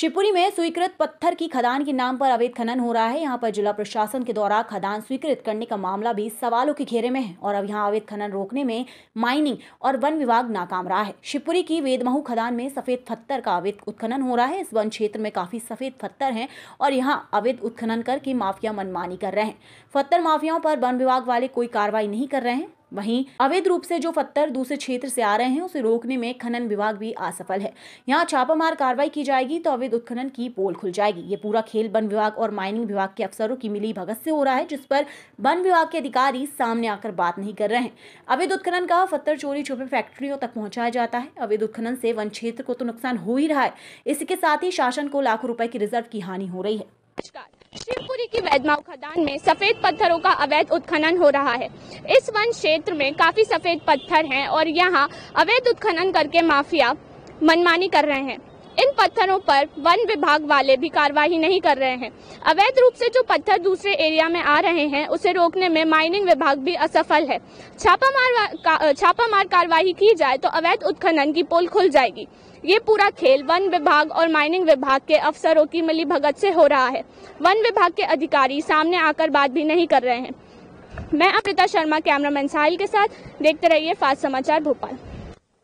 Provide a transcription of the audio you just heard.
शिवपुरी में स्वीकृत पत्थर की खदान के नाम पर अवैध खनन हो रहा है यहाँ पर जिला प्रशासन के द्वारा खदान स्वीकृत करने का मामला भी सवालों के घेरे में है और अब यहाँ अवैध खनन रोकने में माइनिंग और वन विभाग नाकाम रहा है शिवपुरी की वेदमहू खदान में सफेद पत्थर का अवैध उत्खनन हो रहा है इस वन क्षेत्र में काफी सफेद पत्थर है और यहाँ अवैध उत्खनन करके माफिया मनमानी कर रहे हैं पत्थर माफियाओं पर वन विभाग वाले कोई कार्रवाई नहीं कर रहे हैं वहीं अवैध रूप से जो पत्थर दूसरे क्षेत्र से आ रहे हैं उसे रोकने में खनन विभाग भी असफल है यहाँ छापामार कार्रवाई की जाएगी तो अवैध उत्खनन की पोल खुल जाएगी ये पूरा खेल वन विभाग और माइनिंग विभाग के अफसरों की मिली भगत से हो रहा है जिस पर वन विभाग के अधिकारी सामने आकर बात नहीं कर रहे हैं अवैध उत्खनन का पत्थर चोरी छुपे फैक्ट्रियों तक पहुंचाया जाता है अवैध उत्खनन से वन क्षेत्र को तो नुकसान हो ही रहा है इसके साथ ही शासन को लाखों रुपए की रिजर्व की हानि हो रही है शिवपुरी की वैदमाव खदान में सफेद पत्थरों का अवैध उत्खनन हो रहा है इस वन क्षेत्र में काफी सफेद पत्थर हैं और यहाँ अवैध उत्खनन करके माफिया मनमानी कर रहे हैं इन पत्थरों पर वन विभाग वाले भी कार्रवाई नहीं कर रहे हैं अवैध रूप से जो पत्थर दूसरे एरिया में आ रहे हैं उसे रोकने में माइनिंग विभाग भी असफल है छापामार का, छापामार कार्रवाई की जाए तो अवैध उत्खनन की पोल खुल जाएगी ये पूरा खेल वन विभाग और माइनिंग विभाग के अफसरों की मिली भगत से हो रहा है वन विभाग के अधिकारी सामने आकर बात भी नहीं कर रहे हैं मैं अमृता शर्मा कैमरामैन साहिल के साथ देखते रहिए फास्ट समाचार भोपाल